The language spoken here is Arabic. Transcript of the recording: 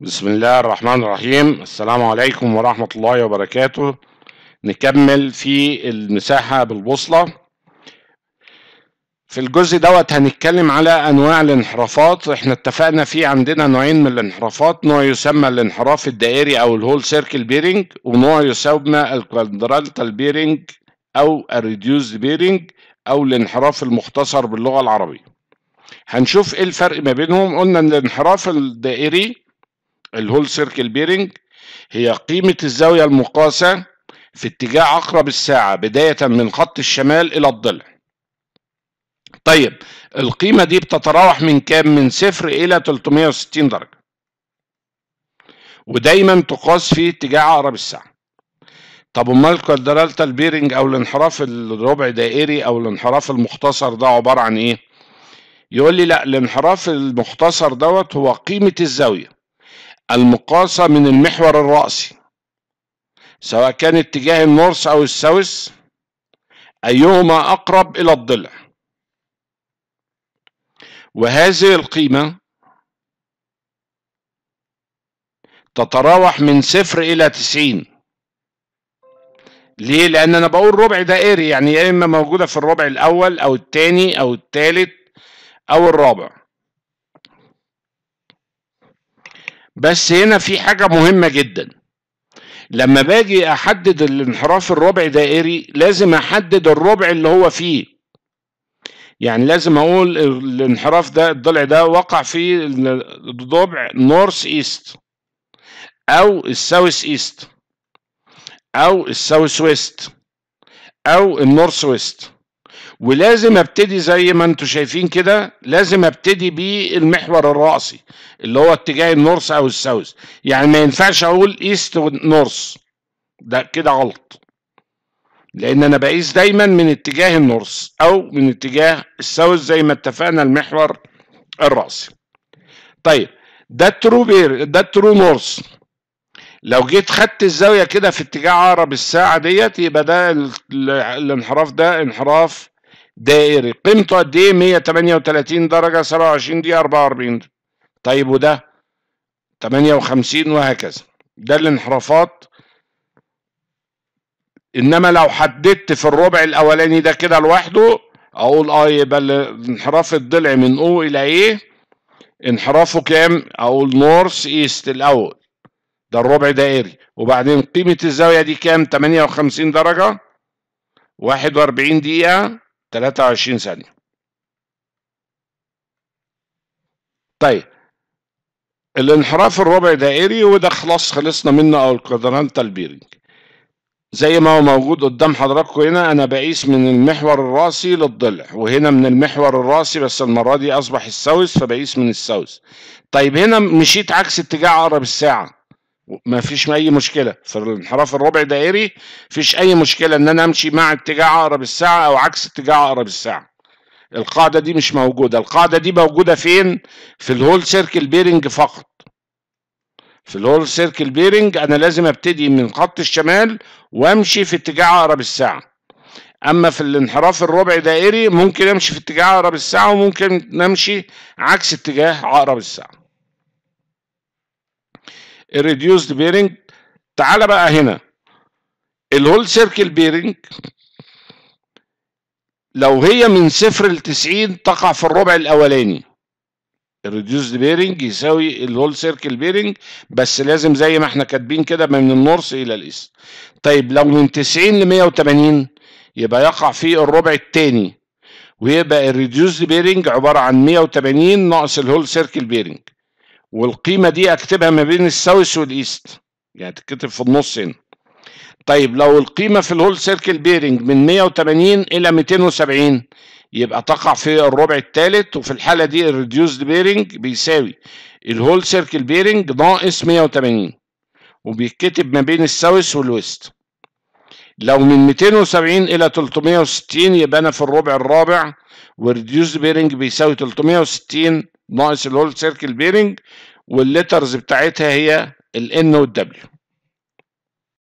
بسم الله الرحمن الرحيم السلام عليكم ورحمة الله وبركاته نكمل في المساحة بالبوصلة في الجزء دوت هنتكلم على أنواع الانحرافات احنا اتفقنا فيه عندنا نوعين من الانحرافات نوع يسمى الانحراف الدائري أو الهول سيركل بيرنج ونوع يسمى الكوادرالتال بيرنج أو الريديوز بيرنج أو الانحراف المختصر باللغة العربية هنشوف ايه الفرق ما بينهم قلنا ان الانحراف الدائري الهول سيركل بيرنج هي قيمة الزاوية المقاسة في اتجاه عقرب الساعة بداية من خط الشمال إلى الضلع طيب القيمة دي بتتراوح من كام من صفر إلى 360 درجة ودايما تقاس في اتجاه عقرب الساعة طب امال كوادرالتا البيرنج او الانحراف الربع دائري او الانحراف المختصر ده عبارة عن ايه يقول لي لا الانحراف المختصر دوت هو قيمة الزاوية المقاصة من المحور الرأسي سواء كان اتجاه النورث أو الساوث أيهما أقرب إلى الضلع وهذه القيمة تتراوح من صفر إلى تسعين ليه؟ لأن أنا بقول ربع دائري يعني يا إما موجودة في الربع الأول أو الثاني أو الثالث أو الرابع بس هنا في حاجة مهمة جدا لما باجي أحدد الانحراف الربع دائري لازم أحدد الربع اللي هو فيه يعني لازم أقول الانحراف ده الضلع ده وقع في الضبع نورث إيست أو الساوث إيست أو الساوث ويست أو النورث ويست ولازم ابتدي زي ما انتم شايفين كده لازم ابتدي بالمحور الرأسي اللي هو اتجاه النورث او الساوث يعني ما ينفعش اقول ايست نورث ده كده غلط لان انا بقيس دايما من اتجاه النورث او من اتجاه الساوث زي ما اتفقنا المحور الرأسي طيب ده الترو بير ده الترو نورث لو جيت خدت الزاويه كده في اتجاه عقرب الساعه ديت يبقى ده الانحراف ده انحراف دائري قيمته قد ايه 138 درجه 27 دي 44 طيب وده 58 وهكذا ده الانحرافات انما لو حددت في الربع الاولاني ده كده لوحده اقول اه يبقى انحراف الضلع من او الى ايه انحرافه كام اقول نورث ايست الاول ده الربع دائري وبعدين قيمه الزاويه دي كام 58 درجه 41 دقيقه 23 ثانية طيب الانحراف الربع دائري وده خلاص خلصنا منه او الكوادرانتال بيرنج زي ما هو موجود قدام حضراتكم هنا انا بقيس من المحور الراسي للضلع وهنا من المحور الراسي بس المره دي اصبح السوس فبقيس من السوس طيب هنا مشيت عكس اتجاه عقرب الساعه ما فيش اي مشكله في الانحراف الربع دائري فيش اي مشكله ان انا امشي مع اتجاه اقرب الساعه او عكس اتجاه اقرب الساعه القاعده دي مش موجوده القاعده دي موجوده فين في الهول سيركل بيرنج فقط في الهول سيركل بيرنج انا لازم ابتدي من خط الشمال وامشي في اتجاه اقرب الساعه اما في الانحراف الربع دائري ممكن امشي في اتجاه اقرب الساعه وممكن نمشي عكس اتجاه عقرب الساعه الريديوسد بيرنج تعال بقى هنا الهول سيركل بيرنج لو هي من صفر لتسعين تقع في الربع الاولاني الريديوسد بيرنج يساوي الهول سيركل بيرنج بس لازم زي ما احنا كاتبين كده من النورث الى الايست طيب لو من 90 ل 180 يبقى يقع في الربع الثاني ويبقى الريديوسد بيرنج عباره عن 180 ناقص الهول سيركل بيرنج والقيمة دي أكتبها ما بين الساوث والإيست يعني تتكتب في النص هنا طيب لو القيمة في الهول سيركل بيرنج من 180 إلى 270 يبقى تقع في الربع الثالث وفي الحالة دي الريديوسد بيرنج بيساوي الهول سيركل بيرنج ناقص 180 وبيتكتب ما بين الساوث والويست لو من 270 إلى 360 يبقى أنا في الربع الرابع والريديوسد بيرنج بيساوي 360 ناقص الهول سيركل بيرنج والليترز بتاعتها هي ال N وال